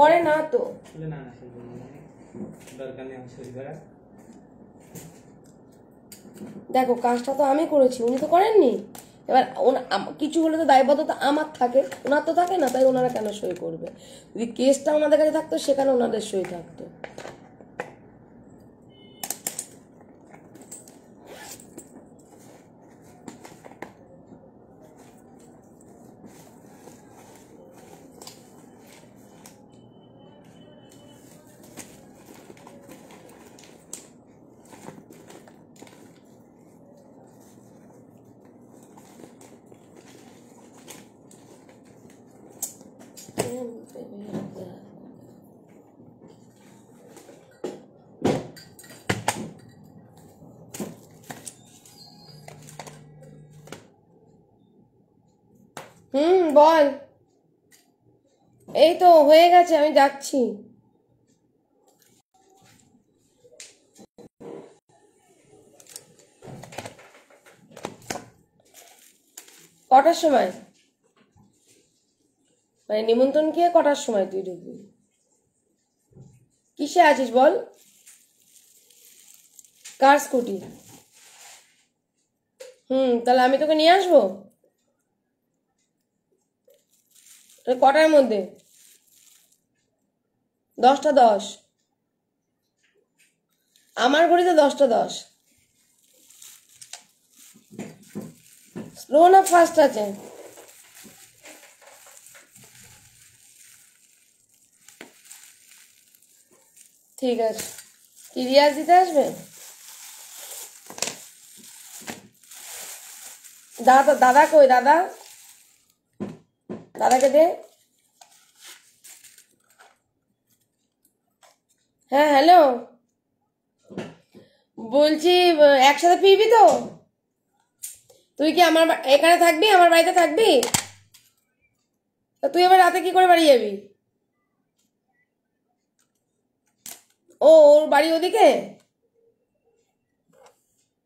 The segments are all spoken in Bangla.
করে না তো দেখো কাজটা তো আমি করেছি উনি তো করেননি এবার কিছু হলে তো দায়বদ্ধতা আমার থাকে ওনার তো থাকে না তাই ওনারা কেন সই করবে যদি কেসটা ওনাদের কাছে থাকতো সেখানে ওনাদের সই থাকতো আছে আমি যাচ্ছি কটার সময় মানে নিমন্ত্রণ কে কটার সময় তুই ঢুকবি কিসে আছিস বল কার স্কুটি হুম তাহলে আমি তোকে নিয়ে আসবো কটার মধ্যে দশটা দশ আমার ঘড়িতে দশটা দশ স্লো না ফাস্ট আছে ঠিক আছে কি রিয়াজ দিতে আসবে দাদা দাদা কই দাদা দাদাকে দে হ্যাঁ হ্যালো বলছি একসাথে ফিরবি তো তুই কি আমার এখানে থাকবি আমার বাড়িতে থাকবি তুই আবার রাতে কি করে বাড়ি যাবি ও ওর বাড়ি ওদিকে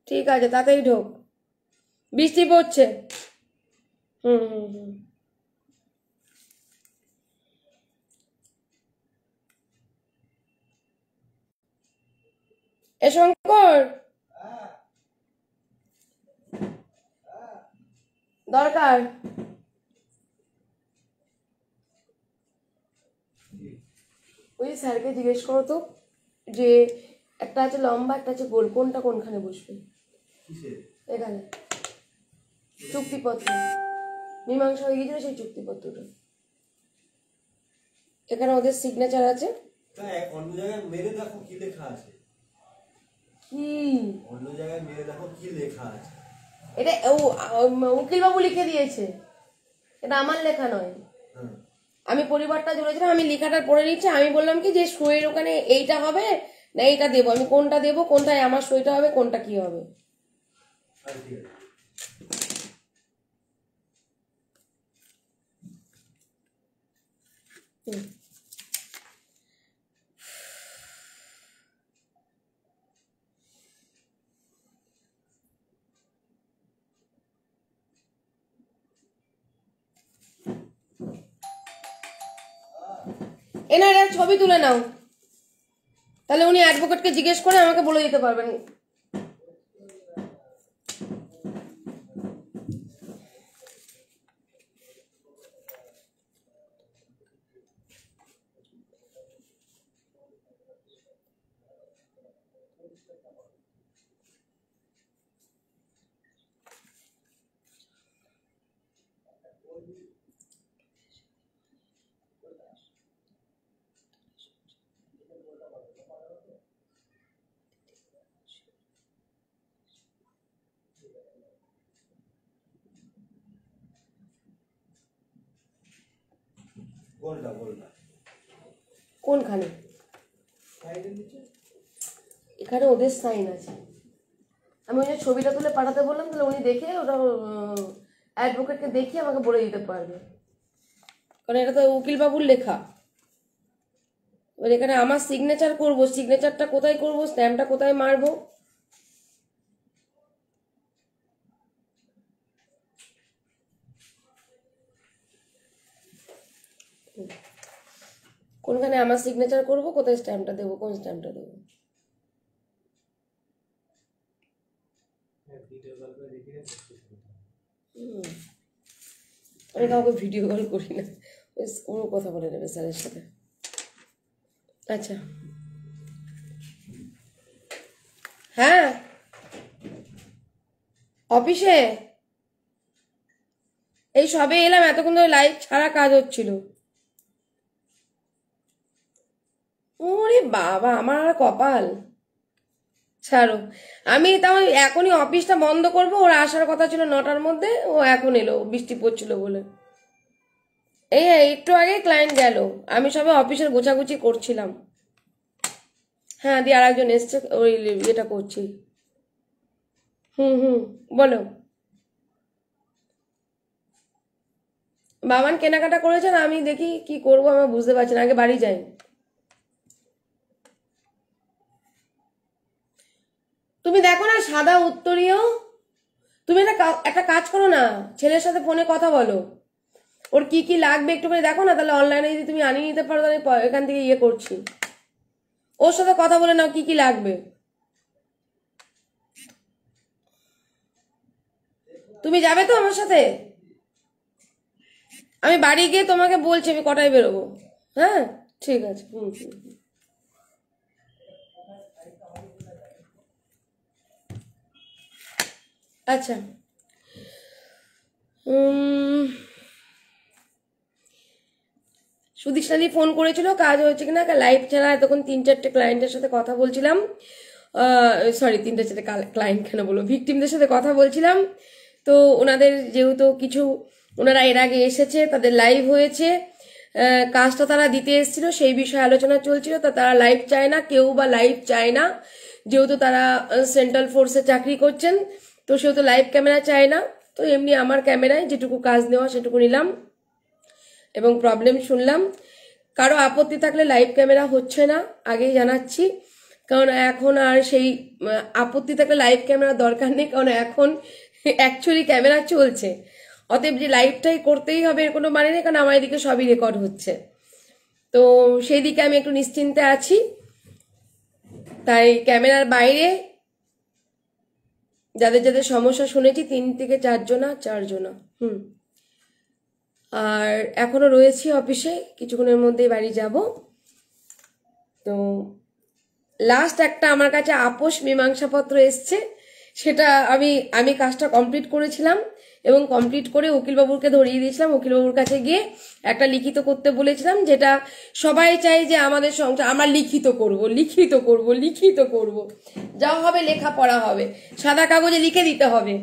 ঠিক আছে তাতেই ঢোক বৃষ্টি পড়ছে হুম হুম হুম এ শঙ্কর দরকার ওই স্যারকে জিজ্ঞেস করো তো যে একটা আছে লম্বা একটা আছে গোল কোনটা কোনখানে বসবে এখানে চুক্তিপত্র মীমাংসা হয়ে গিয়েছিল সেই চুক্তিপত্রটা এখানে ওদের সিগনেচার আছে অন্য জায়গায় মেরে দেখো কি লেখা আছে কি অন্য জায়গায় মেরে দেখো কি লেখা আছে এটা ও উকিল বাবু লিখে দিয়েছে এটা আমার লেখা নয় আমি পরিবারটা জুড়েছিলাম আমি লেখাটা পড়ে নিচ্ছি আমি বললাম কি যে সইয়ের ওখানে এইটা হবে না এইটা দেবো আমি কোনটা দেবো কোনটায় আমার সইটা হবে কোনটা কি হবে হুম এনার ছবি তুলে নাও তাহলে উনি অ্যাডভোকেটকে জিজ্ঞেস করে আমাকে বলে দিতে পারবেন কোনখানে এখানে ওদের সাইন আছে আমি ওই যে ছবিটা তুলে পাঠাতে বললাম তাহলে উনি দেখে ওটা অ্যাডভোকেটকে দেখিয়ে আমাকে বলে দিতে পারবে কারণ এটা তো উকিলবাবুর লেখা এবার এখানে আমার সিগনেচার করবো সিগনেচারটা কোথায় করবো স্ট্যাম্পটা কোথায় মারবো কোনখানে আমার সিগনেচার করব কোথায় স্ট্যাম্পটা দেবো কোন স্ট্যাম্পটা দেবো হ্যাঁ, আমি কাউকে ভিডিও কল করি না ওই কথা বলে নেবে স্যারের সাথে আচ্ছা হ্যাঁ অফিসে এই সবে এলাম এতক্ষণ ধরে লাইভ ছাড়া কাজ হচ্ছিল বাবা আমার আর কপাল ছাড়ো আমি তাও এখনই অফিসটা বন্ধ করব ওর আসার কথা ছিল নটার মধ্যে ও এখন এলো বৃষ্টি পড়ছিল বলে এই একটু আগে ক্লায়েন্ট গেল আমি সবে অফিসের গোছাগুছি করছিলাম হ্যাঁ দিয়ে আর একজন এসছে ওই ইয়েটা করছি হুম হুম বলো বাবান কেনাকাটা করেছেন আমি দেখি কি করব আমি বুঝতে পারছি না আগে বাড়ি যাই তুমি দেখো না সাদা উত্তরীয় তুমি একটা একটা কাজ করো না ছেলের সাথে ফোনে কথা বলো ওর কি কি লাগবে একটু করে দেখো না তাহলে অনলাইনে যদি তুমি আনিয়ে নিতে পারো তাহলে এখান থেকে ইয়ে করছি ওর সাথে কথা বলে নাও কি কি লাগবে তুমি যাবে তো আমার সাথে আমি বাড়ি গিয়ে তোমাকে বলছি আমি কটায় বেরোবো হ্যাঁ ঠিক আছে হুম হুম আচ্ছা সুদীক্ষাদি ফোন করেছিল কাজ হয়েছে কিনা লাইভ ছাড়া এতক্ষণ তিন চারটে ক্লায়েন্টের সাথে কথা বলছিলাম সরি তিনটে চারটে ক্লায়েন্ট কেন বলবো ভিকটিমদের সাথে কথা বলছিলাম তো ওনাদের যেহেতু কিছু ওনারা এর আগে এসেছে তাদের লাইভ হয়েছে কাজটা তারা দিতে এসেছিল সেই বিষয়ে আলোচনা চলছিল তা তারা লাইভ চায় না কেউ বা লাইভ চায় না যেহেতু তারা সেন্ট্রাল ফোর্সে চাকরি করছেন তো সেও তো লাইভ ক্যামেরা চায় না তো এমনি আমার ক্যামেরায় যেটুকু কাজ নেওয়া সেটুকু নিলাম এবং প্রবলেম শুনলাম কারো আপত্তি থাকলে লাইভ ক্যামেরা হচ্ছে না আগেই জানাচ্ছি কারণ এখন আর সেই আপত্তি থাকলে লাইভ ক্যামেরা দরকার নেই কারণ এখন অ্যাকচুয়ালি ক্যামেরা চলছে অতএব যে লাইভটাই করতেই হবে এর কোনো মানে নেই কারণ আমার এদিকে সবই রেকর্ড হচ্ছে তো সেই দিকে আমি একটু নিশ্চিন্তে আছি তাই ক্যামেরার বাইরে যাদের যাদের সমস্যা শুনেছি তিন থেকে চারজনা চারজনা হুম আর এখনো রয়েছি অফিসে কিছুক্ষণের মধ্যে বাড়ি যাব তো লাস্ট একটা আমার কাছে আপোষ মীমাংসাপত্র এসছে সেটা আমি আমি কাজটা কমপ্লিট করেছিলাম এবং কমপ্লিট করে উকিলবাবুরকে ধরিয়ে দিয়েছিলাম উকিলবাবুর কাছে গিয়ে একটা লিখিত করতে বলেছিলাম যেটা সবাই চাই যে আমাদের সংসার আমরা লিখিত করব লিখিত করব লিখিত করব যা হবে লেখা পড়া হবে সাদা কাগজে লিখে দিতে হবে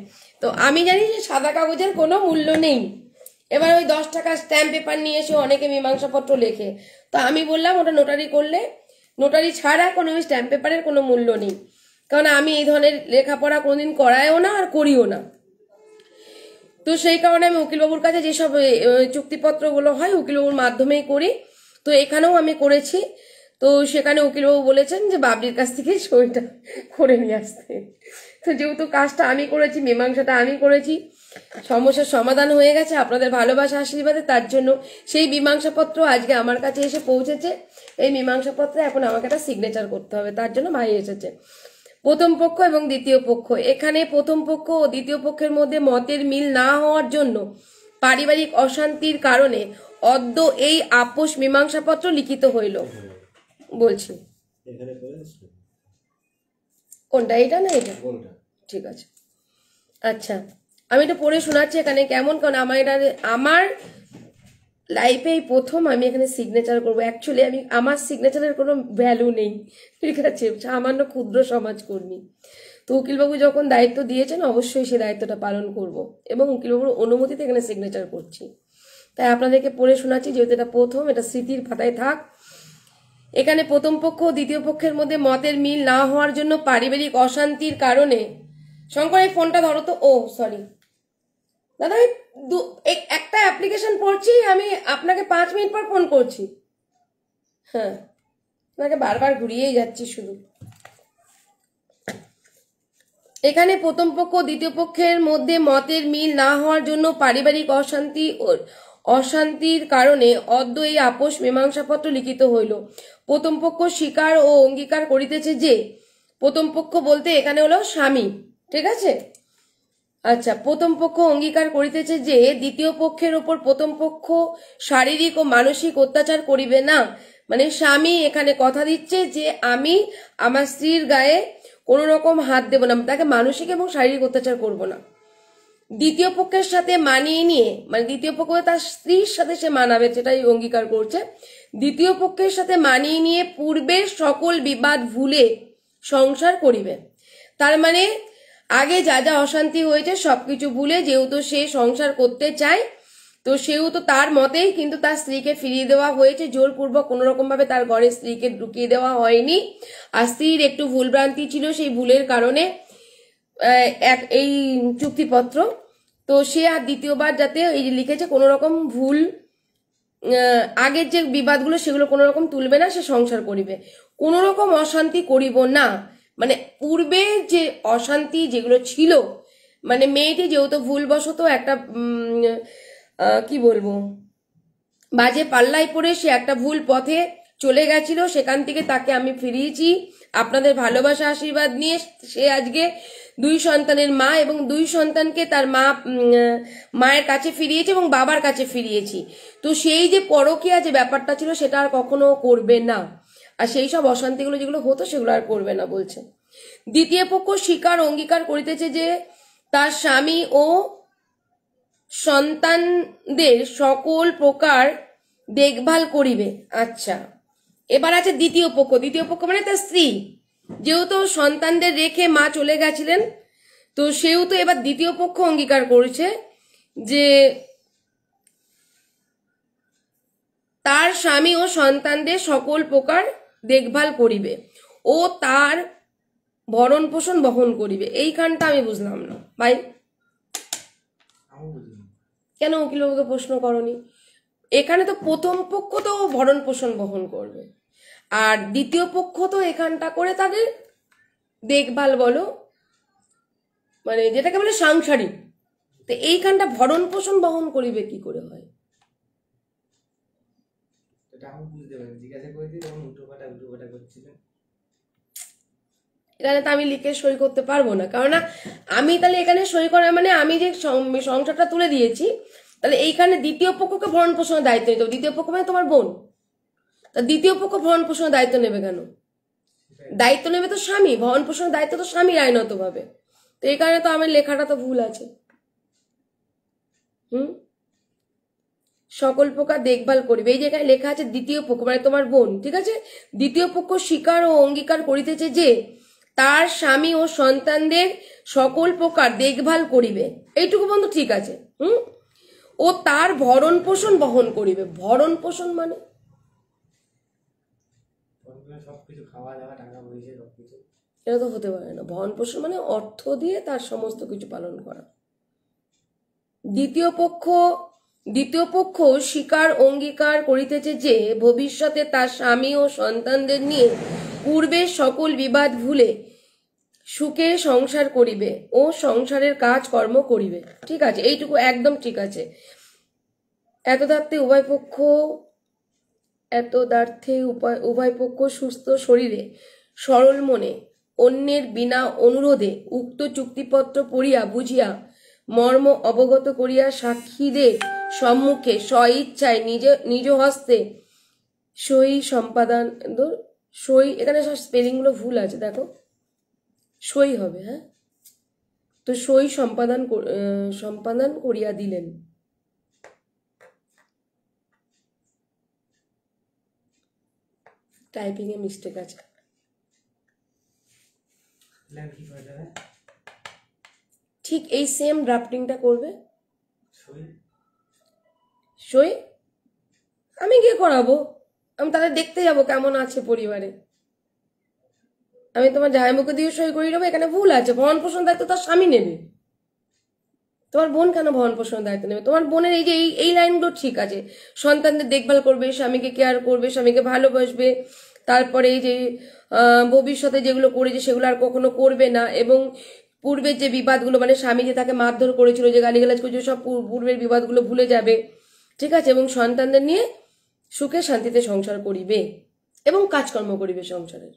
তো আমি জানি যে সাদা কাগজের কোনো মূল্য নেই এবার ওই দশ টাকা স্ট্যাম্প পেপার নিয়ে এসে অনেকে মীমাংসাপত্র লেখে তো আমি বললাম ওটা নোটারি করলে নোটারি ছাড়া কোনো স্ট্যাম্প পেপারের কোনো মূল্য নেই কারণ আমি এই ধরনের লেখাপড়া কোনোদিন করায়ও না আর করিও না তো সেই কারণে আমি উকিলবাবুর কাছে যেসব চুক্তিপত্রগুলো হয় উকিলবাবুর মাধ্যমেই করি তো এখানেও আমি করেছি তো সেখানে উকিলবাবু বলেছেন যে বাবরির কাছ থেকে সইটা করে নিয়ে আসতে তো যেহেতু কাজটা আমি করেছি মীমাংসাটা আমি করেছি সমস্যার সমাধান হয়ে গেছে আপনাদের ভালোবাসা আশীর্বাদে তার জন্য সেই মীমাংসাপত্র আজকে আমার কাছে এসে পৌঁছেছে এই মীমাংসাপত্রে এখন আমাকে একটা সিগনেচার করতে হবে তার জন্য ভাই এসেছে প্রথম পক্ষ এবং দ্বিতীয় পক্ষ এখানে প্রথম পক্ষ ও দ্বিতীয় পক্ষের মধ্যে মতের মিল না হওয়ার জন্য পারিবারিক অশান্তির কারণে অদ্য এই আপোষ মীমাংসাপত্র লিখিত হইল বলছি কোনটা এটা না এটা ঠিক আছে আচ্ছা আমি এটা পড়ে শোনাচ্ছি এখানে কেমন কারণ আমার এটা আমার লাইফে এই প্রথম আমি এখানে সিগনেচার করবো অ্যাকচুয়ালি আমি আমার সিগনেচারের কোনো ভ্যালু নেই ঠিক আছে সামান্য ক্ষুদ্র সমাজকর্মী তো উকিলবাবু যখন দায়িত্ব দিয়েছেন অবশ্যই সে দায়িত্বটা পালন করব এবং উকিলবাবুর অনুমতিতে এখানে সিগনেচার করছি তাই আপনাদেরকে পড়ে শোনাচ্ছি যেহেতু এটা প্রথম এটা স্মৃতির পাতায় থাক এখানে প্রথম পক্ষ ও দ্বিতীয় পক্ষের মধ্যে মতের মিল না হওয়ার জন্য পারিবারিক অশান্তির কারণে শঙ্কর এই ফোনটা ধরো তো ও সরি দাদা আমি একটা অ্যাপ্লিকেশন পড়ছি আমি আপনাকে পাঁচ মিনিট পর ফোন করছি হ্যাঁ আপনাকে বারবার ঘুরিয়েই যাচ্ছি শুধু এখানে প্রথম পক্ষ দ্বিতীয় পক্ষের মধ্যে মতের মিল না হওয়ার জন্য পারিবারিক অশান্তি ও অশান্তির কারণে অদ্য এই আপোষ মীমাংসাপত্র লিখিত হইল প্রথম পক্ষ স্বীকার ও অঙ্গীকার করিতেছে যে প্রথম পক্ষ বলতে এখানে হলো স্বামী ঠিক আছে আচ্ছা প্রথম পক্ষ অঙ্গীকার করিতেছে যে দ্বিতীয় পক্ষের ওপর প্রথম পক্ষ শারীরিক ও মানসিক অত্যাচার করিবে না মানে স্বামী এখানে কথা দিচ্ছে যে আমি আমার স্ত্রীর গায়ে কোনো রকম হাত দেব না তাকে মানসিক এবং শারীরিক অত্যাচার করব না দ্বিতীয় পক্ষের সাথে মানিয়ে নিয়ে মানে দ্বিতীয় পক্ষ তার স্ত্রীর সাথে সে মানাবে সেটাই অঙ্গীকার করছে দ্বিতীয় পক্ষের সাথে মানিয়ে নিয়ে পূর্বের সকল বিবাদ ভুলে সংসার করিবে তার মানে আগে যা যা অশান্তি হয়েছে সবকিছু ভুলে যেহেতু সে সংসার করতে চায় তো সেও তো তার মতেই কিন্তু তার স্ত্রীকে ফিরিয়ে দেওয়া হয়েছে জোরপূর্বক কোনো রকমভাবে তার ঘরের স্ত্রীকে ঢুকিয়ে দেওয়া হয়নি আর স্ত্রীর একটু ভুলভ্রান্তি ছিল সেই ভুলের কারণে এক এই চুক্তিপত্র তো সে আর দ্বিতীয়বার যাতে এই যে লিখেছে কোনো রকম ভুল আগের যে বিবাদগুলো সেগুলো কোনো রকম তুলবে না সে সংসার করিবে কোনো রকম অশান্তি করিব না মানে পূর্বে যে অশান্তি যেগুলো ছিল মানে মেয়েটি যেহেতু ভুলবশত একটা কি বলবো বাজে পাল্লায় পড়ে সে একটা ভুল পথে চলে গেছিল সেখান থেকে তাকে আমি ফিরিয়েছি আপনাদের ভালোবাসা আশীর্বাদ নিয়ে সে আজকে দুই সন্তানের মা এবং দুই সন্তানকে তার মা মায়ের কাছে ফিরিয়েছে এবং বাবার কাছে ফিরিয়েছি তো সেই যে পরকীয়া যে ব্যাপারটা ছিল সেটা আর কখনো করবে না আর সেই সব অশান্তিগুলো যেগুলো হতো সেগুলো আর করবে না বলছে দ্বিতীয় পক্ষ স্বীকার অঙ্গীকার করিতেছে যে তার স্বামী ও সন্তানদের সকল প্রকার দেখভাল করিবে আচ্ছা এবার আছে দ্বিতীয় পক্ষ দ্বিতীয় পক্ষ মানে তার স্ত্রী যেহেতু সন্তানদের রেখে মা চলে গেছিলেন তো সেহেতু এবার দ্বিতীয় পক্ষ অঙ্গীকার করেছে যে তার স্বামী ও সন্তানদের সকল প্রকার দেখভাল করিবে ও তার ভরণ পোষণ বহন করিবে এইখানটা আমি বুঝলাম না ভাই কেন উকিল বাবুকে প্রশ্ন করনি এখানে তো প্রথম পক্ষ তো ভরণ পোষণ বহন করবে আর দ্বিতীয় পক্ষ তো এখানটা করে তাকে দেখভাল বলো মানে যেটাকে বলে সাংসারিক তো এইখানটা ভরণ পোষণ বহন করিবে কি করে হয় আমি বুঝতে পারি জিজ্ঞাসা করেছি তখন করছিলেন এখানে তো আমি লিখে সই করতে পারবো না কারণ আমি তাহলে এখানে সই করা মানে আমি যে সংসারটা তুলে দিয়েছি তাহলে এইখানে দ্বিতীয় পক্ষকে ভরণ পোষণের দায়িত্ব নিতে দ্বিতীয় পক্ষ মানে তোমার বোন তা দ্বিতীয় পক্ষ ভরণ পোষণের দায়িত্ব নেবে কেন দায়িত্ব নেবে তো স্বামী ভরণ পোষণের দায়িত্ব তো স্বামী আইনত ভাবে তো এই কারণে তো আমার লেখাটা তো ভুল আছে হুম সকল প্রকার দেখভাল করিবে এই জায়গায় লেখা আছে দ্বিতীয় পক্ষ মানে তোমার বোন ঠিক আছে দ্বিতীয় পক্ষ স্বীকার ও অঙ্গীকার করিতেছে যে তার স্বামী ও সন্তানদের সকল প্রকার দেখভাল করিবে এইটুকু বন্ধু ঠিক আছে হুম ও তার ভরণ পোষণ বহন করিবে ভরণ পোষণ মানে এটা তো হতে পারে না ভরণ পোষণ মানে অর্থ দিয়ে তার সমস্ত কিছু পালন করা দ্বিতীয় পক্ষ দ্বিতীয় পক্ষ স্বীকার অঙ্গীকার করিতেছে যে ভবিষ্যতে তার স্বামী ও সন্তানদের নিয়ে পূর্বে সকল বিবাদ ভুলে সুখে সংসার করিবে ও সংসারের কাজ কর্ম করিবে ঠিক আছে এইটুকু একদম ঠিক আছে এত দার্থে উভয় পক্ষ দার্থে উপায় উভয় পক্ষ সুস্থ শরীরে সরল মনে অন্যের বিনা অনুরোধে উক্ত চুক্তিপত্র পড়িয়া বুঝিয়া মর্ম অবগত করিয়া সাক্ষীদের সম্মুখে স্বইচ্ছায় নিজ নিজ হস্তে সই সম্পাদন সই এখানে সব স্পেলিংগুলো ভুল আছে দেখো সই হবে হ্যাঁ তো সই সম্পাদন সম্পাদন করিয়া দিলেন এ মিস্টেক আছে ঠিক এই সেম ড্রাফটিংটা করবে সই আমি গিয়ে করাবো আমি তাদের দেখতে যাব কেমন আছে পরিবারে আমি তোমার জায়মুখে দিয়ে সই করিয়ে নেবো এখানে ভুল আছে ভরণ পোষণ দায়িত্ব তার স্বামী নেবে তোমার বোন কেন ভরণ পোষণ দায়িত্ব নেবে তোমার বোনের এই যে এই এই লাইনগুলো ঠিক আছে সন্তানদের দেখভাল করবে স্বামীকে কেয়ার করবে স্বামীকে ভালোবাসবে তারপরে এই যে ভবিষ্যতে যেগুলো করেছে সেগুলো আর কখনো করবে না এবং পূর্বের যে বিবাদগুলো মানে স্বামী যে তাকে মারধর করেছিল যে গালিগালাজ করেছিল সব পূর্বের বিবাদগুলো ভুলে যাবে ঠিক আছে এবং সন্তানদের নিয়ে সুখে শান্তিতে সংসার করিবে এবং কাজকর্ম করিবে সংসারের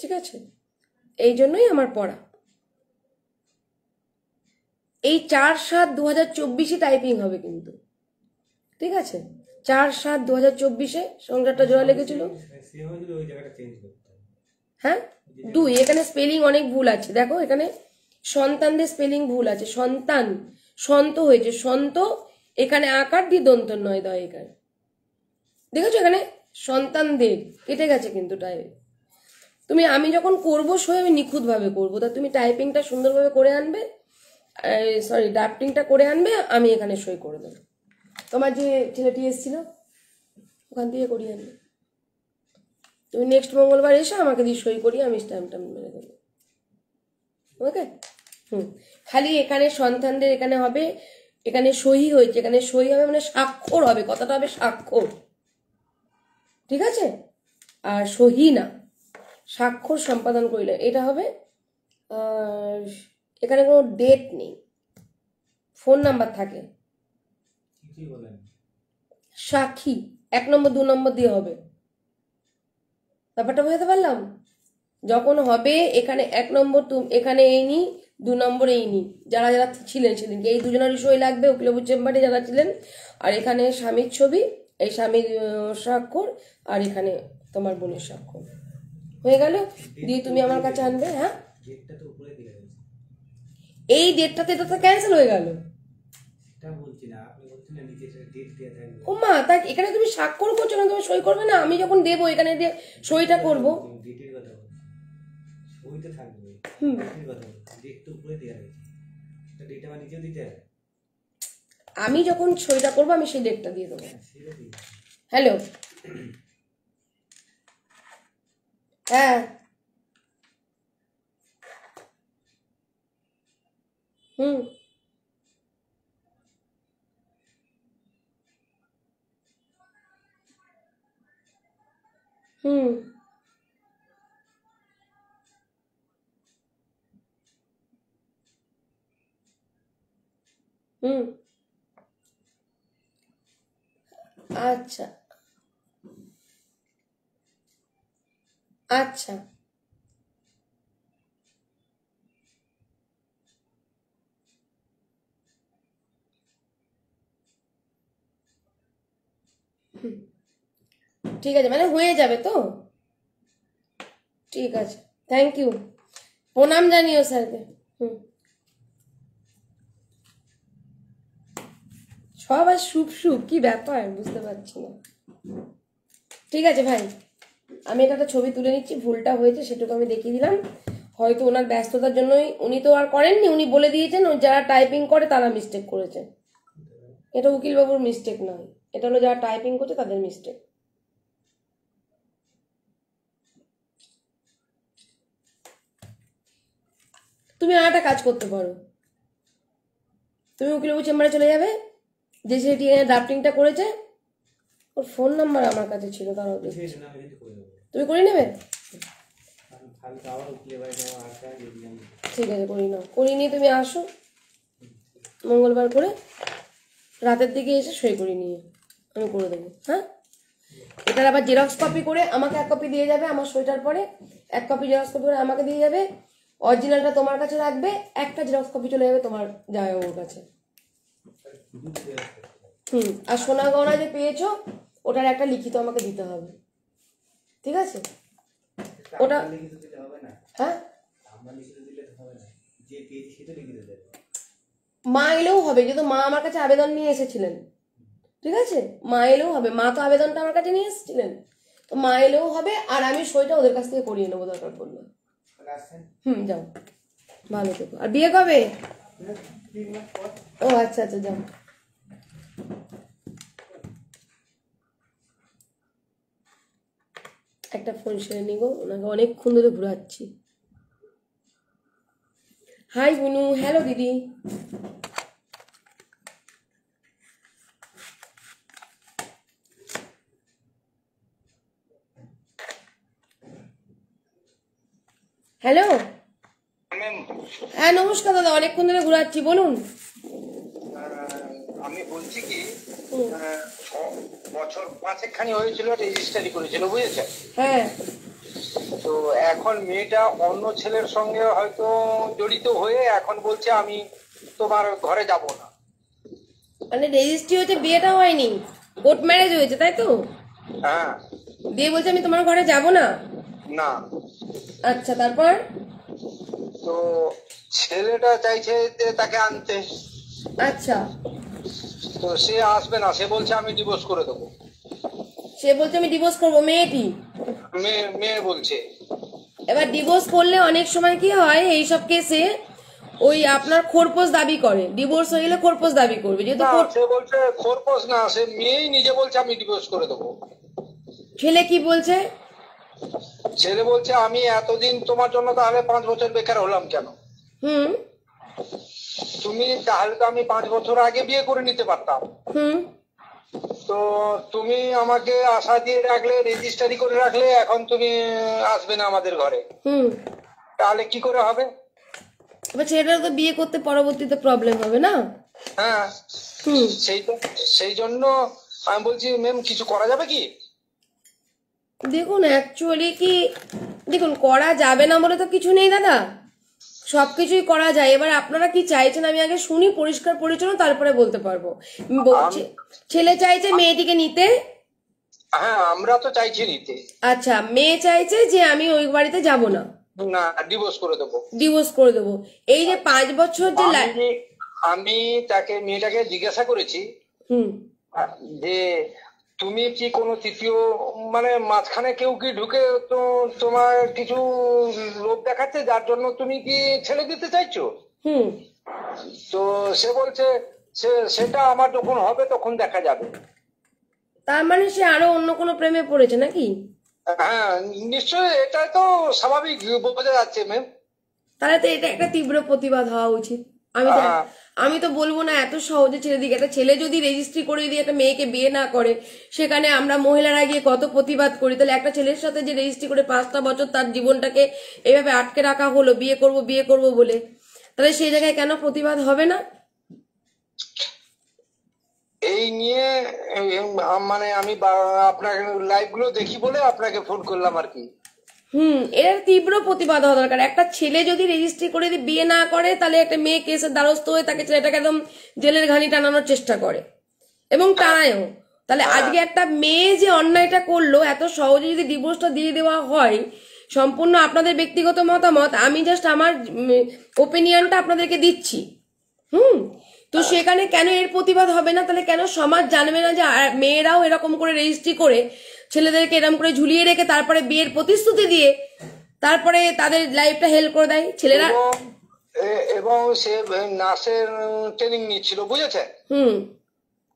ঠিক আছে এই জন্যই আমার পড়া এই চার সাত দু হাজার চব্বিশে টাইপিং হবে কিন্তু ঠিক আছে চার সাত দু হাজার চব্বিশে সংসারটা জোড়া লেগেছিল হ্যাঁ দুই এখানে স্পেলিং অনেক ভুল আছে দেখো এখানে সন্তানদের স্পেলিং ভুল আছে সন্তান সন্ত হয়েছে সন্ত এখানে আকার দিয়ে দন্ত নয় দয় এখানে দেখেছো এখানে সন্তানদের কেটে গেছে কিন্তু টাইপ তুমি আমি যখন করবো সই আমি নিখুঁতভাবে করবো তা তুমি টাইপিংটা সুন্দরভাবে করে আনবে সরি ডাফটিংটা করে আনবে আমি এখানে সই করে দেবো তোমার যে ছেলেটি এসেছিল ওখান থেকে করিয়ে আনবে তুমি নেক্সট মঙ্গলবার এসে আমাকে দিয়ে সই করিয়ে আমি স্ট্যাম্প ট্যাম্প মেরে দেবো ওকে হুম খালি এখানে সন্তানদের এখানে হবে এখানে সহি হয়েছে এখানে সহি হবে মানে স্বাক্ষর হবে কথাটা হবে স্বাক্ষর ঠিক আছে আর সহি না স্বাক্ষর সম্পাদন করিলে এটা হবে এখানে কোনো ডেট নেই ফোন নাম্বার থাকে সাক্ষী এক নম্বর দু নম্বর দিয়ে হবে ব্যাপারটা বোঝাতে পারলাম যখন হবে এখানে এক নম্বর তুম এখানে এই নি দু নম্বরে ইনি যারা যারা ছিলেন সেদিন এই দুজনের সই লাগবে উকিলবু চেম্বারে যারা ছিলেন আর এখানে স্বামীর ছবি এই স্বামীর স্বাক্ষর আর এখানে তোমার বোনের স্বাক্ষর হয়ে গেল দিয়ে তুমি আমার কাছে আনবে হ্যাঁ এই ডেটটাতে এটা তো ক্যান্সেল হয়ে গেল ও মা তা এখানে তুমি স্বাক্ষর করছো না তুমি সই করবে না আমি যখন দেবো এখানে দিয়ে সইটা করবো হুম একটু উপরে দিতে আমি যখন ছবিটা করবো আমি সেই ডেটটা দিয়ে দেবো হ্যালো হ্যাঁ হুম হুম আচ্ছা আচ্ছা ঠিক আছে মানে হয়ে যাবে তো ঠিক আছে থ্যাংক ইউ প্রণাম জানিও স্যারকে হুম সব আর সুপ সুপ কি ব্যাপার বুঝতে পারছি না ঠিক আছে ভাই আমি এটা একটা ছবি তুলে নিচ্ছি ভুলটা হয়েছে সেটুকু আমি দেখিয়ে দিলাম হয়তো ওনার ব্যস্ততার জন্যই উনি তো আর করেননি উনি বলে দিয়েছেন যারা টাইপিং করে তারা মিস্টেক করেছে এটা উকিলবাবুর মিস্টেক নয় এটা হলো যারা টাইপিং করছে তাদের মিস্টেক তুমি আর একটা কাজ করতে পারো তুমি উকিলবাবু চেম্বারে চলে যাবে যে সেটি ড্রাফটিংটা করেছে ওর ফোন নাম্বার আমার কাছে ছিল দাঁড়াও তুমি করে নেবে ঠিক আছে করিয়ে নাও করিয়ে নিয়ে তুমি আসো মঙ্গলবার করে রাতের দিকে এসে সই করে নিয়ে আমি করে দেবো হ্যাঁ এটার আবার জেরক্স কপি করে আমাকে এক কপি দিয়ে যাবে আমার সইটার পরে এক কপি জেরক্স কপি করে আমাকে দিয়ে যাবে অরিজিনালটা তোমার কাছে রাখবে একটা জেরক্স কপি চলে যাবে তোমার যাবে ওর কাছে হুম আর সোনা গহনা যে পেয়েছো ওটার একটা লিখিত আমাকে দিতে হবে ঠিক আছে ওটা হ্যাঁ মা এলেও হবে যেহেতু মা আমার কাছে আবেদন নিয়ে এসেছিলেন ঠিক আছে মা এলেও হবে মা তো আবেদনটা আমার কাছে নিয়ে এসেছিলেন তো মা এলেও হবে আর আমি সইটা ওদের কাছ থেকে করিয়ে নেবো দরকার পড়লে হুম যাও ভালো থেকো আর বিয়ে কবে ও আচ্ছা আচ্ছা যাও একটা ফোন সেরে নিব ওনাকে অনেকক্ষণ ধরে ঘুরাচ্ছি হাই বুনু হ্যালো দিদি হ্যালো হ্যাঁ নমস্কার দাদা অনেকক্ষণ ধরে ঘুরাচ্ছি বলুন বলছি কি বছর পাঁচেকখানি হয়েছিল রেজিস্ট্রারি করেছিল বুঝেছে হ্যাঁ তো এখন মেয়েটা অন্য ছেলের সঙ্গে হয়তো জড়িত হয়ে এখন বলছে আমি তোমার ঘরে যাব না মানে রেজিস্ট্রি হয়েছে বিয়েটা হয়নি কোর্ট ম্যারেজ হয়েছে তাই তো হ্যাঁ বিয়ে বলছে আমি তোমার ঘরে যাব না না আচ্ছা তারপর তো ছেলেটা চাইছে যে তাকে আনতে আচ্ছা তো সে আসবে না সে বলছে আমি ডিভোর্স করে দেবো সে বলছে আমি ডিভোর্স করবো মেয়েটি মেয়ে মেয়ে বলছে এবার ডিভোর্স করলে অনেক সময় কি হয় এইসব কেসে ওই আপনার খোরপোশ দাবি করে ডিভোর্স হয়ে গেলে খোরপোশ দাবি করবে যেহেতু সে বলছে খোরপোশ না সে মেয়েই নিজে বলছে আমি ডিভোর্স করে দেবো ছেলে কি বলছে ছেলে বলছে আমি এতদিন তোমার জন্য তাহলে পাঁচ বছর বেকার হলাম কেন হুম তুমি তাহলে তো আমি পাঁচ বছর আগে বিয়ে করে নিতে পারতাম তো তুমি আমাকে আশা দিয়ে রাখলে রেজিস্টারি করে রাখলে এখন তুমি আসবে না আমাদের ঘরে তাহলে কি করে হবে এবার ছেলেটা তো বিয়ে করতে পরবর্তীতে প্রবলেম হবে না হ্যাঁ সেই সেই জন্য আমি বলছি ম্যাম কিছু করা যাবে কি দেখুন অ্যাকচুয়ালি কি দেখুন করা যাবে না বলে তো কিছু নেই দাদা সবকিছুই করা যায় এবার আপনারা কি চাইছেন আমি আগে শুনি পরিষ্কার পরিচ্ছন্ন তারপরে বলতে পারবো ছেলে চাইছে মেয়েটিকে নিতে হ্যাঁ আমরা তো চাইছি নিতে আচ্ছা মেয়ে চাইছে যে আমি ওই বাড়িতে যাব না না ডিভোর্স করে দেবো ডিভোর্স করে দেবো এই যে আচ্ছা। পাঁচ বছর যে আমি তাকে মেয়েটাকে জিজ্ঞাসা করেছি হুম যে তুমি কি কোনো তৃতীয় মানে মাঝখানে কেউ কি ঢুকে তো তোমার কিছু লোভ দেখাচ্ছে যার জন্য তুমি কি ছেড়ে দিতে চাইছো হুম তো সে বলছে সে সেটা আমার যখন হবে তখন দেখা যাবে তার মানে সে আরো অন্য কোনো প্রেমে পড়েছে নাকি হ্যাঁ নিশ্চয়ই এটা তো স্বাভাবিক বোঝা যাচ্ছে ম্যাম তাহলে তো এটা একটা তীব্র প্রতিবাদ হওয়া উচিত আমি তো আমি তো বলবো না এত সহজে ছেড়ে দিকে একটা ছেলে যদি রেজিস্ট্রি করে দিয়ে একটা মেয়েকে বিয়ে না করে সেখানে আমরা মহিলারা গিয়ে কত প্রতিবাদ করি তাহলে একটা ছেলের সাথে যে রেজিস্ট্রি করে পাঁচটা বছর তার জীবনটাকে এভাবে আটকে রাখা হলো বিয়ে করব বিয়ে করব বলে তাহলে সেই জায়গায় কেন প্রতিবাদ হবে না এই নিয়ে মানে আমি আপনার লাইভ গুলো দেখি বলে আপনাকে ফোন করলাম আর কি হুম এর তীব্র প্রতিবাদ হওয়া দরকার একটা ছেলে যদি রেজিস্ট্রি করে যদি বিয়ে না করে তাহলে একটা মেয়ে কেসের দ্বারস্থ হয়ে তাকে ছেলেটাকে একদম জেলের ঘানি টানানোর চেষ্টা করে এবং টানায়ও তাহলে আজকে একটা মেয়ে যে অন্যায়টা করলো এত সহজে যদি ডিভোর্সটা দিয়ে দেওয়া হয় সম্পূর্ণ আপনাদের ব্যক্তিগত মতামত আমি জাস্ট আমার ওপিনিয়নটা আপনাদেরকে দিচ্ছি হুম তো সেখানে কেন এর প্রতিবাদ হবে না তাহলে কেন সমাজ জানবে না যে মেয়েরাও এরকম করে রেজিস্ট্রি করে ছেলেদেরকে এরম করে ঝুলিয়ে রেখে তারপরে বিয়ের প্রতিশ্রুতি দিয়ে তারপরে তাদের লাইফটা হেল্প করে দেয় ছেলেরা এবং সে নার্সের ট্রেনিং নিচ্ছিল বুঝেছে হুম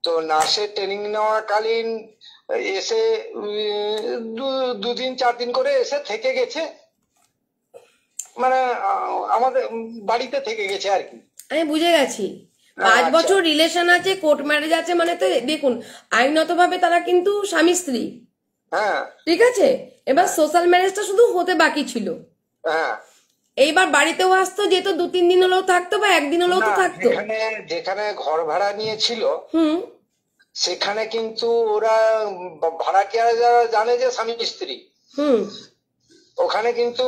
তো নার্সের ট্রেনিং নেওয়াকালীন এসে দুদিন চার দিন করে এসে থেকে গেছে মানে আমাদের বাড়িতে থেকে গেছে আর কি আমি বুঝে গেছি পাঁচ আচ্ছা। বছর রিলেশন আছে কোর্ট ম্যারেজ আছে মানে তো দেখুন আইনত ভাবে তারা কিন্তু স্বামী স্ত্রী হ্যাঁ ঠিক আছে এবার সোশ্যাল ম্যারেজটা শুধু হতে বাকি ছিল হ্যাঁ এইবার বাড়িতেও আসতো যেহেতু দু তিন দিন হলেও থাকতো বা একদিন হলেও তো থাকতো যেখানে যেখানে ঘর ভাড়া নিয়েছিল হুম সেখানে কিন্তু ওরা ভাড়া যারা জানে যে স্বামী স্ত্রী হুম ওখানে কিন্তু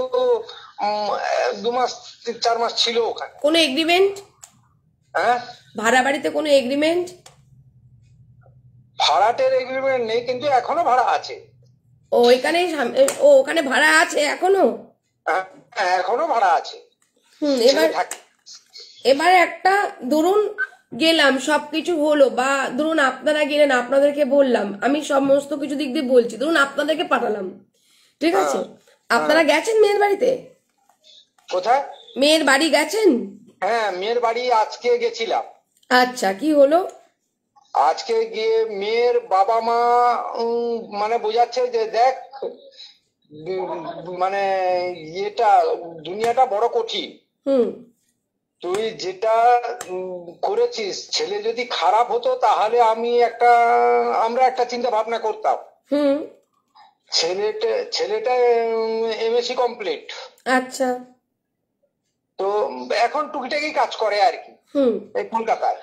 দু মাস চার মাস ছিল ওখানে কোনো এগ্রিমেন্ট হ্যাঁ ভাড়া বাড়িতে কোনো এগ্রিমেন্ট ভাড়াটের এগ্রিমেন্ট নেই কিন্তু এখনো ভাড়া আছে ও এখানে ও ওখানে ভাড়া আছে এখনো হ্যাঁ, এখনো ভাড়া আছে হুম এবার এবার একটা ধরুন গেলাম সবকিছু হলো বা ধরুন আপনারা গেলেন আপনাদেরকে বললাম আমি সমস্ত কিছু দিক দিয়ে বলছি ধরুন আপনাদেরকে পাঠালাম ঠিক হ্যাঁ, আছে হ্যাঁ। আপনারা গেছেন মেয়ের বাড়িতে কোথায় মেয়ের বাড়ি গেছেন হ্যাঁ মেয়ের বাড়ি আজকে গেছিলাম আচ্ছা কি হলো আজকে গিয়ে মেয়ের বাবা মা মানে বোঝাচ্ছে যে দেখ মানে ইয়েটা দুনিয়াটা বড় কঠিন তুই যেটা করেছিস ছেলে যদি খারাপ হতো তাহলে আমি একটা আমরা একটা চিন্তা ভাবনা করতাম ছেলেটা ছেলেটা এমএসসি কমপ্লিট আচ্ছা তো এখন টুকিটাকি কাজ করে আর কি কলকাতায়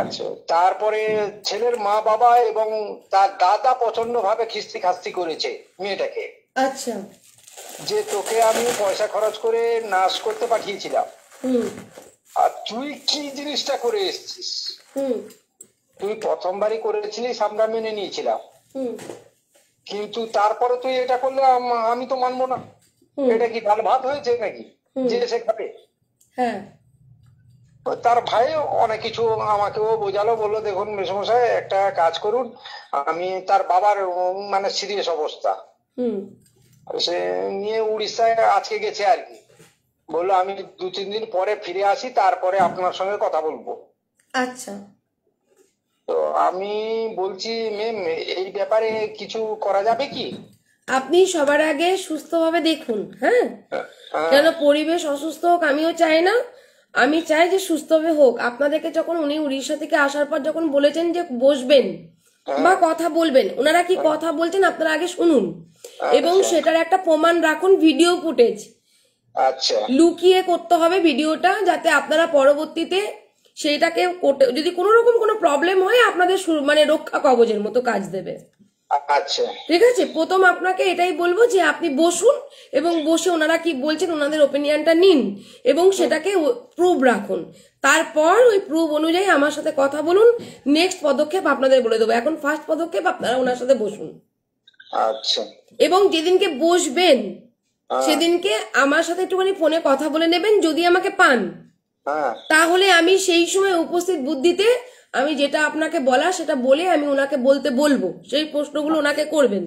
আচ্ছা তারপরে ছেলের মা বাবা এবং তার দাদা প্রচন্ড ভাবে খিস্তি খাস্তি করেছে মেয়েটাকে আচ্ছা যে তোকে আমি পয়সা খরচ করে নাশ করতে পাঠিয়েছিলাম আর তুই কি জিনিসটা করে এসছিস তুই প্রথমবারই করেছিলিস আমরা মেনে নিয়েছিলাম কিন্তু তারপরে তুই এটা করলে আমি তো মানবো না এটা কি ভালো ভাত হয়েছে নাকি যে সে খাবে হ্যাঁ তার ভাই অনেক কিছু আমাকেও বোঝালো বললো দেখুন মেসমশাই একটা কাজ করুন আমি তার বাবার মানে সিরিয়াস অবস্থা সে নিয়ে উড়িষ্যায় আজকে গেছে আর কি বললো আমি দু তিন দিন পরে ফিরে আসি তারপরে আপনার সঙ্গে কথা বলবো আচ্ছা তো আমি বলছি ম্যাম এই ব্যাপারে কিছু করা যাবে কি আপনি সবার আগে সুস্থভাবে দেখুন হ্যাঁ কেন হ্যাঁ। পরিবেশ অসুস্থ হোক আমিও চাই না আমি চাই যে সুস্থভাবে হোক আপনাদেরকে যখন উনি উড়িষ্যা থেকে আসার পর যখন বলেছেন যে বসবেন বা হ্যাঁ। কথা বলবেন ওনারা কি হ্যাঁ। কথা বলছেন আপনারা আগে শুনুন আচ্ছা। এবং সেটার একটা প্রমাণ রাখুন ভিডিও ফুটেজ আচ্ছা। লুকিয়ে করতে হবে ভিডিওটা যাতে আপনারা পরবর্তীতে সেইটাকে যদি কোনো রকম কোনো প্রবলেম হয় আপনাদের মানে রক্ষা কবজের মতো কাজ দেবে আচ্ছা। ঠিক আছে প্রথম আপনাকে এটাই বলবো যে আপনি বসুন এবং বসে ওনারা কি বলছেন ওনাদের ওপিনিয়নটা নিন এবং সেটাকে প্রুভ রাখুন তারপর ওই প্রুভ অনুযায়ী আমার সাথে কথা বলুন নেক্সট পদক্ষেপ আপনাদের বলে দেবো এখন ফার্স্ট পদক্ষেপ আপনারা ওনার সাথে বসুন আচ্ছা এবং যেদিনকে বসবেন হ্যাঁ। সেদিনকে আমার সাথে একটুখানি ফোনে কথা বলে নেবেন যদি আমাকে পান হ্যাঁ। তাহলে আমি সেই সময় উপস্থিত বুদ্ধিতে আমি যেটা আপনাকে বলা সেটা বলে আমি ওনাকে বলতে বলবো সেই প্রশ্নগুলো ওনাকে করবেন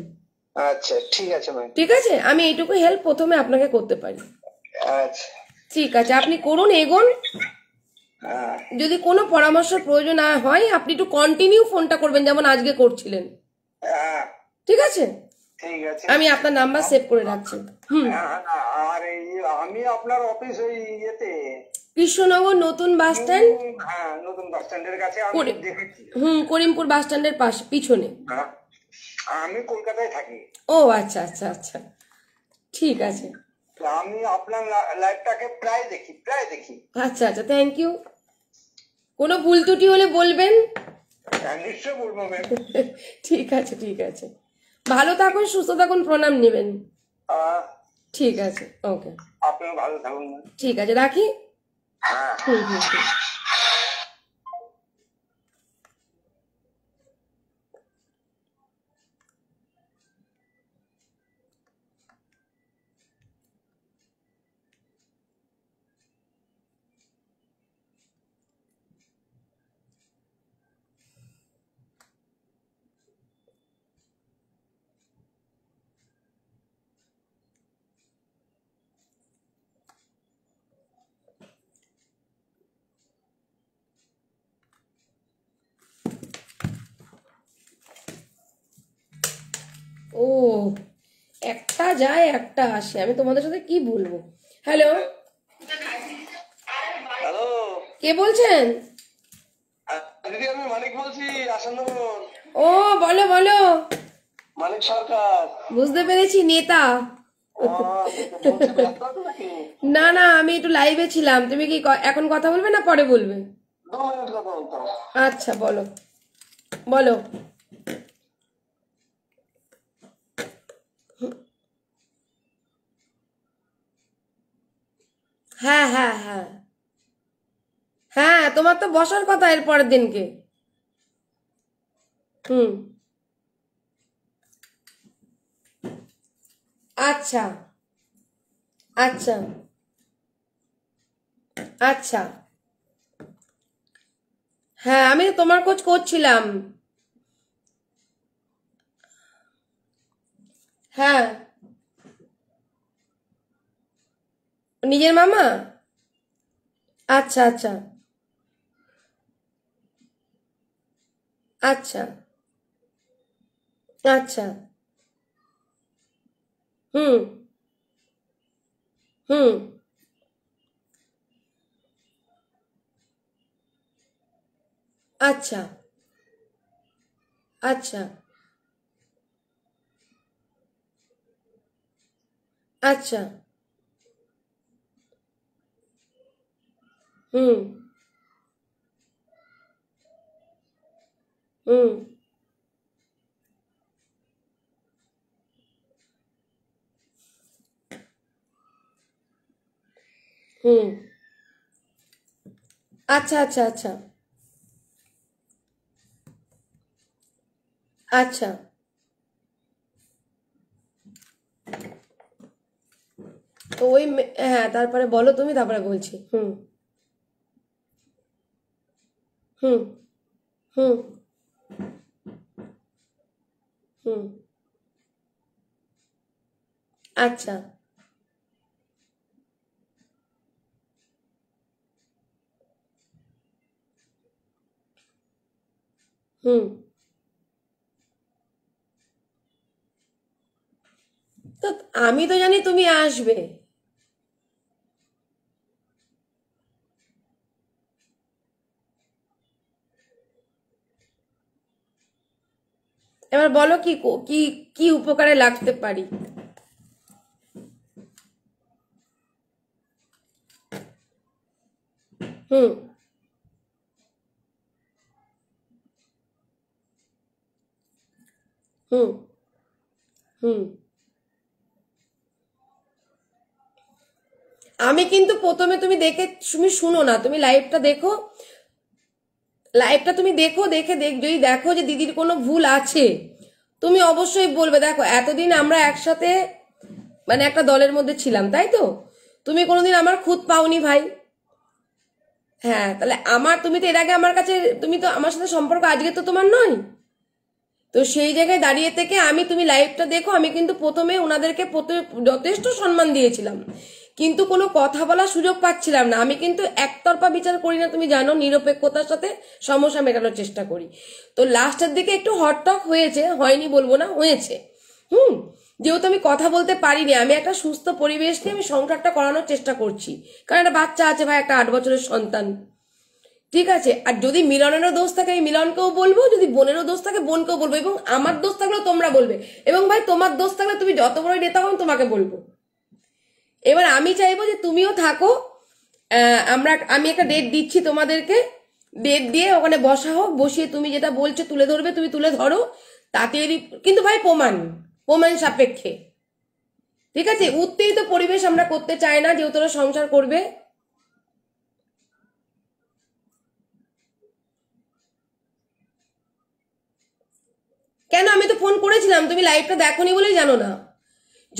আচ্ছা ঠিক আছে ম্যাম ঠিক আছে আমি এইটুকু হেল্প প্রথমে আপনাকে করতে পারি আচ্ছা ঠিক আছে আপনি করুন এগোন হ্যাঁ। যদি কোনো পরামর্শ প্রয়োজন না হয় আপনি একটু কন্টিনিউ ফোনটা করবেন যেমন আজকে করছিলেন হ্যাঁ। ঠিক আছে আমি আপনার নাম্বার সেভ করে রাখছি হুম হ্যাঁ, আর আমি আপনার অফিস ওই ইয়েতে কৃষ্ণনগর নতুন বাস স্ট্যান্ড হ্যাঁ নতুন বাস স্ট্যান্ডের কাছে আমি দেখেছি হুম করিমপুর বাস স্ট্যান্ডের পাশে পিছনে হ্যাঁ, আমি কলকাতায় থাকি ও আচ্ছা আচ্ছা আচ্ছা ঠিক আছে আমি আপনার লাইভটাকে প্রায় দেখি প্রায় দেখি আচ্ছা আচ্ছা থ্যাংক ইউ কোনো ভুল ত্রুটি হলে বলবেন হ্যাঁ, নিশ্চয় বলবো ঠিক আছে ঠিক আছে ভালো থাকুন সুস্থ থাকুন প্রণাম নেবেন ঠিক আছে ওকে আপনিও ভালো থাকুন ঠিক আছে রাখি 对对对。যায় একটা আসে আমি তোমাদের সাথে কি বলবো হ্যালো হ্যালো কে বলছেন দিদি আমি মানিক বলছি আসাননগর ও বলো বলো মানিক সরকার বুঝতে পেরেছি নেতা না না আমি একটু লাইভে ছিলাম তুমি কি এখন কথা বলবে না পরে বলবে আচ্ছা বলো বলো হ্যাঁ হ্যাঁ হ্যাঁ হ্যাঁ তোমার তো বসার কথা এর পরের দিনকে হুম আচ্ছা আচ্ছা আচ্ছা হ্যাঁ আমি তোমার কোচ করছিলাম হ্যাঁ ¿Ni mamá? Hacha, hacha. Hacha. Hacha. Hmm. Hacha. Hmm. Hacha. Hacha. Hacha. হুম হুম হুম আচ্ছা আচ্ছা আচ্ছা আচ্ছা তো ওই হ্যাঁ তারপরে বলো তুমি তারপরে বলছি হুম হুম হুম হুম আচ্ছা। হুম। তো আমি তো জানি তুমি আসবে। এবার বলো কি কি কি উপকারে লাগতে পারি হুম হুম হুম আমি কিন্তু প্রথমে তুমি দেখে তুমি শুনো না তুমি লাইভটা দেখো লাইভটা তুমি দেখো দেখে দেখ যদি দেখো যে দিদির কোনো ভুল আছে তুমি অবশ্যই বলবে দেখো এতদিন আমরা একসাথে মানে একটা দলের মধ্যে ছিলাম তাই তো তুমি কোনোদিন আমার খুদ পাওনি ভাই হ্যাঁ তাহলে আমার তুমি তো এর আগে আমার কাছে তুমি তো আমার সাথে সম্পর্ক আজকে তো তোমার নয় তো সেই জায়গায় দাঁড়িয়ে থেকে আমি তুমি লাইভটা দেখো আমি কিন্তু প্রথমে ওনাদেরকে যথেষ্ট সম্মান দিয়েছিলাম কিন্তু কোনো কথা বলার সুযোগ পাচ্ছিলাম না আমি কিন্তু একতরফা বিচার করি না তুমি জানো নিরপেক্ষতার সাথে সমস্যা মেটানোর চেষ্টা করি তো লাস্টের দিকে একটু হটটক হয়েছে হয়নি বলবো না হয়েছে হুম যেহেতু আমি কথা বলতে পারিনি আমি একটা সুস্থ পরিবেশ নিয়ে আমি সংসারটা করানোর চেষ্টা করছি কারণ একটা বাচ্চা আছে ভাই একটা আট বছরের সন্তান ঠিক আছে আর যদি মিলনেরও দোষ থাকে আমি মিলনকেও বলবো যদি বোনেরও দোষ থাকে বোনকেও বলবো এবং আমার দোষ থাকলেও তোমরা বলবে এবং ভাই তোমার দোষ থাকলে তুমি যত বড় নেতা হন তোমাকে বলবো এবার আমি চাইবো যে তুমিও থাকো আমরা আমি একটা ডেট দিচ্ছি তোমাদেরকে ডেট দিয়ে ওখানে বসা হোক বসিয়ে তুমি যেটা বলছো তুলে ধরবে তুমি তুলে ধরো তাতে কিন্তু ভাই প্রমাণ প্রমাণ সাপেক্ষে ঠিক আছে উত্তেজিত পরিবেশ আমরা করতে চাই না যেহেতু সংসার করবে কেন আমি তো ফোন করেছিলাম তুমি লাইভটা নি বলেই জানো না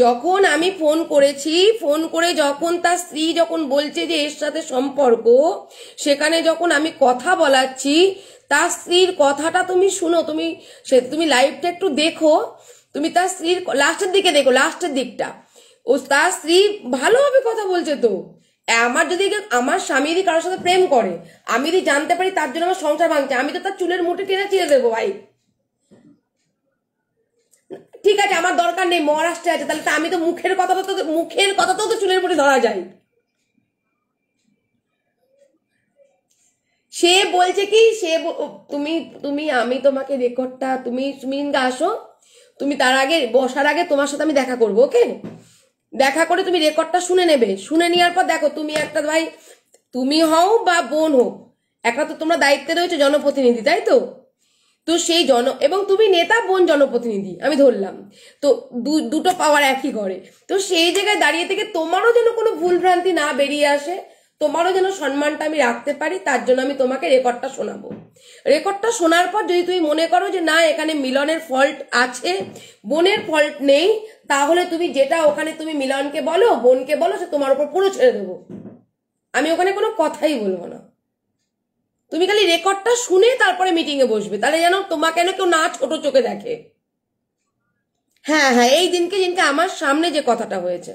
যখন আমি ফোন করেছি ফোন করে যখন তার স্ত্রী যখন বলছে যে এর সাথে সম্পর্ক সেখানে যখন আমি কথা বলাচ্ছি তার স্ত্রীর কথাটা তুমি শুনো তুমি সে তুমি লাইভটা একটু দেখো তুমি তার স্ত্রীর লাস্টের দিকে দেখো লাস্টের দিকটা ও তার স্ত্রী ভালোভাবে কথা বলছে তো আমার যদি আমার স্বামী যদি কারোর সাথে প্রেম করে আমি যদি জানতে পারি তার জন্য আমার সংসার ভাঙছে আমি তো তার চুলের মুঠে টেনে চেয়ে দেবো ভাই ঠিক আছে আমার দরকার নেই মহারাষ্ট্রে আছে তাহলে আমি তো মুখের কথা তো মুখের কথা তো চুলের মুঠে ধরা যায় সে বলছে কি সে তুমি তুমি আমি তোমাকে রেকর্ডটা তুমি তুমি আসো তুমি তার আগে বসার আগে তোমার সাথে আমি দেখা করবো ওকে দেখা করে তুমি রেকর্ডটা শুনে নেবে শুনে নেওয়ার পর দেখো তুমি একটা ভাই তুমি হও বা বোন হোক একটা তো তোমরা দায়িত্বে রয়েছে জনপ্রতিনিধি তাই তো তো সেই জন এবং তুমি নেতা বোন জনপ্রতিনিধি আমি ধরলাম তো দুটো পাওয়ার একই ঘরে তো সেই জায়গায় দাঁড়িয়ে থেকে তোমারও যেন কোনো ভুলভ্রান্তি না বেরিয়ে আসে তোমারও যেন সম্মানটা আমি রাখতে পারি তার জন্য আমি তোমাকে রেকর্ডটা শোনাবো রেকর্ডটা শোনার পর যদি তুমি মনে করো যে না এখানে মিলনের ফল্ট আছে বোনের ফল্ট নেই তাহলে তুমি যেটা ওখানে তুমি মিলনকে বলো বোনকে বলো সে তোমার উপর পুরো ছেড়ে দেবো আমি ওখানে কোনো কথাই বলবো না তুমি খালি রেকর্ডটা শুনে তারপরে মিটিংয়ে বসবে তাহলে যেন তোমাকে কেন কেউ না ছোট চোখে দেখে হ্যাঁ হ্যাঁ এই দিনকে দিনকে আমার সামনে যে কথাটা হয়েছে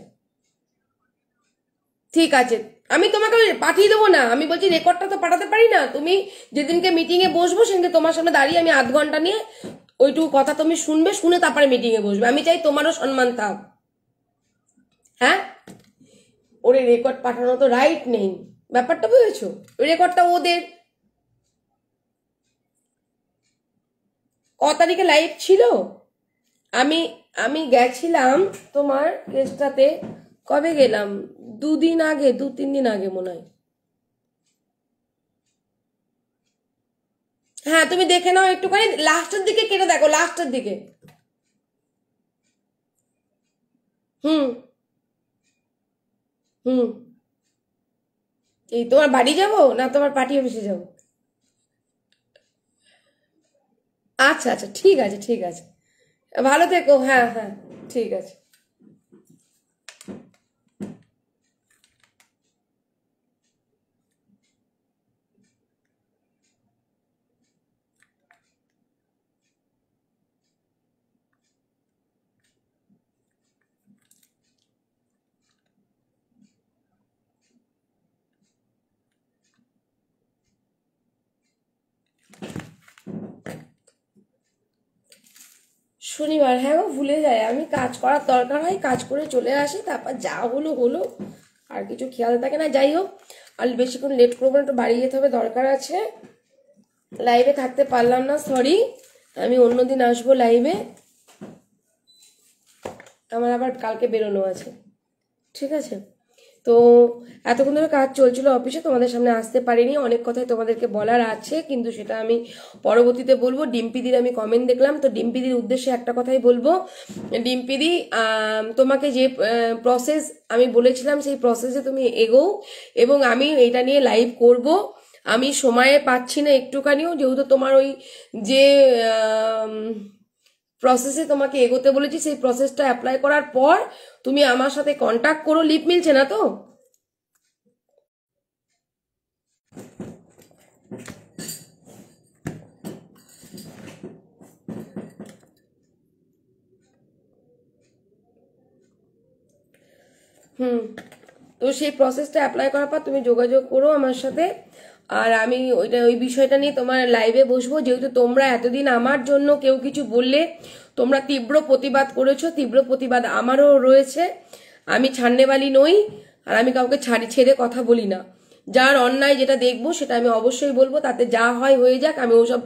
ঠিক আছে আমি তোমাকে পাঠিয়ে দেবো না আমি বলছি রেকর্ডটা তো পাঠাতে পারি না তুমি যেদিনকে মিটিংয়ে বসবো সেদিনকে তোমার সামনে দাঁড়িয়ে আমি আধ ঘন্টা নিয়ে ওইটুকু কথা তুমি শুনবে শুনে তারপরে মিটিংয়ে বসবে আমি চাই তোমারও সম্মান থাক হ্যাঁ ওরে রেকর্ড পাঠানো তো রাইট নেই ব্যাপারটা বুঝেছো রেকর্ডটা ওদের ক তারিখে লাইভ ছিল আমি আমি গেছিলাম তোমার কেসটাতে কবে গেলাম দুদিন আগে দু তিন দিন আগে মনে হয় হ্যাঁ তুমি দেখে নাও একটুখানি লাস্টের দিকে কেটে দেখো লাস্টের দিকে হুম হুম এই তোমার বাড়ি যাব না তোমার পার্টি অফিসে যাবো আচ্ছা আচ্ছা ঠিক আছে ঠিক আছে ভালো থেকো হ্যাঁ হ্যাঁ ঠিক আছে শনিবার হ্যাঁ ও ভুলে যায় আমি কাজ করার দরকার হয় কাজ করে চলে আসি তারপর যা হলো হলো আর কিছু খেয়াল থাকে না যাই হোক আর বেশিক্ষণ লেট করবো না একটু বাড়ি যেতে হবে দরকার আছে লাইভে থাকতে পারলাম না সরি আমি অন্যদিন আসবো লাইভে আমার আবার কালকে বেরোনো আছে ঠিক আছে তো এতক্ষণ ধরে কাজ চলছিল অফিসে তোমাদের সামনে আসতে পারিনি অনেক কথাই তোমাদেরকে বলার আছে কিন্তু সেটা আমি পরবর্তীতে বলবো ডিম্পিদির আমি কমেন্ট দেখলাম তো ডিম্পিদির উদ্দেশ্যে একটা কথাই বলবো ডিম্পিদি তোমাকে যে প্রসেস আমি বলেছিলাম সেই প্রসেসে তুমি এগো এবং আমি এটা নিয়ে লাইভ করব আমি সময়ে পাচ্ছি না একটুখানিও যেহেতু তোমার ওই যে প্রসেসে তোমাকে এগোতে বলেছি সেই প্রসেসটা অ্যাপ্লাই করার পর তুমি আমার সাথে কন্ট্যাক্ট করো লিপ মিলছে না তো হুম তো সেই প্রসেসটা অ্যাপ্লাই করার পর তুমি যোগাযোগ করো আমার সাথে আর আমি ওইটা ওই বিষয়টা নিয়ে তোমার লাইভে বসবো যেহেতু তোমরা এতদিন আমার জন্য কেউ কিছু বললে তোমরা তীব্র প্রতিবাদ করেছো তীব্র প্রতিবাদ আমারও রয়েছে আমি ছাড়নেবালি নই আর আমি কাউকে ছাড়ি ছেড়ে কথা বলি না যার অন্যায় যেটা দেখবো সেটা আমি অবশ্যই বলবো তাতে যা হয় হয়ে যাক আমি ওসব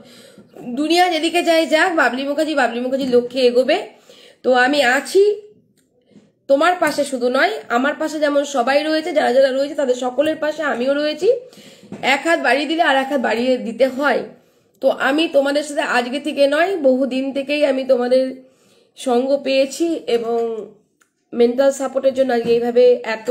দুনিয়া যেদিকে যাই যাক বাবলি মুখার্জি বাবলি মুখার্জি লক্ষ্যে এগোবে তো আমি আছি তোমার পাশে শুধু নয় আমার পাশে যেমন সবাই রয়েছে যারা যারা রয়েছে তাদের সকলের পাশে আমিও রয়েছি এক হাত বাড়িয়ে দিলে আর এক হাত বাড়িয়ে দিতে হয় তো আমি তোমাদের সাথে আজকে থেকে নয় বহু দিন থেকেই আমি তোমাদের সঙ্গ পেয়েছি এবং মেন্টাল সাপোর্টের জন্য আজকে এইভাবে এত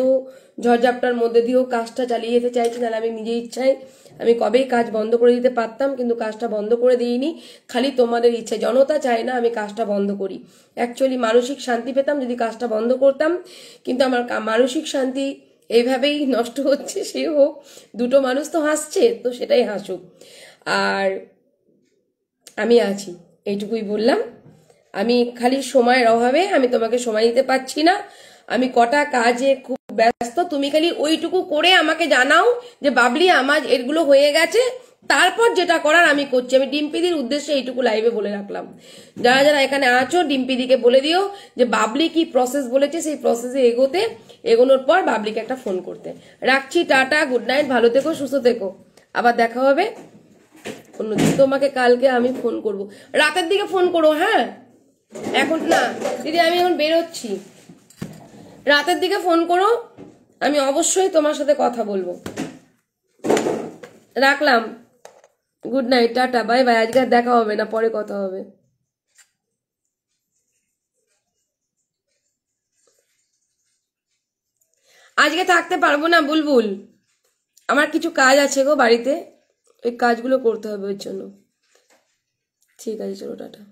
ঝড়ঝাপটার মধ্যে দিয়েও কাজটা চালিয়ে যেতে চাইছি নাহলে আমি নিজে ইচ্ছায় আমি কবেই কাজ বন্ধ করে দিতে পারতাম কিন্তু কাজটা বন্ধ করে দিইনি খালি তোমাদের ইচ্ছা জনতা চায় না আমি কাজটা বন্ধ করি অ্যাকচুয়ালি মানসিক শান্তি পেতাম যদি কাজটা বন্ধ করতাম কিন্তু আমার মানসিক শান্তি এইভাবেই নষ্ট হচ্ছে সে হোক দুটো মানুষ তো হাসছে তো সেটাই হাসুক আর আমি আছি এইটুকুই বললাম আমি খালি সময়ের অভাবে আমি তোমাকে সময় দিতে পারছি না আমি কটা কাজে খুব ব্যস্ত তুমি খালি ওইটুকু করে আমাকে জানাও যে বাবলি আমার এগুলো হয়ে গেছে তারপর যেটা করার আমি করছি আমি ডিম্পিদির উদ্দেশ্যে এইটুকু লাইভে বলে রাখলাম যারা যারা এখানে আছো ডিম্পিদিকে বলে দিও যে বাবলি কি প্রসেস বলেছে সেই প্রসেসে এগোতে এগোনোর পর বাবলিকে একটা ফোন করতে রাখছি টাটা গুড নাইট ভালো থেকো সুস্থ থেকো আবার দেখা হবে অন্যদিকে তোমাকে কালকে আমি ফোন করব রাতের দিকে ফোন করো হ্যাঁ এখন না দিদি আমি এখন বেরোচ্ছি রাতের দিকে ফোন করো আমি অবশ্যই তোমার সাথে কথা বলবো রাখলাম good night tata bye bye আজকে দেখা হবে না পরে কথা হবে আজকে থাকতে পারবো না বুলবুল আমার কিছু কাজ আছে গো বাড়িতে ওই কাজগুলো করতে হবে ওর জন্য ঠিক আছে চলো টাটা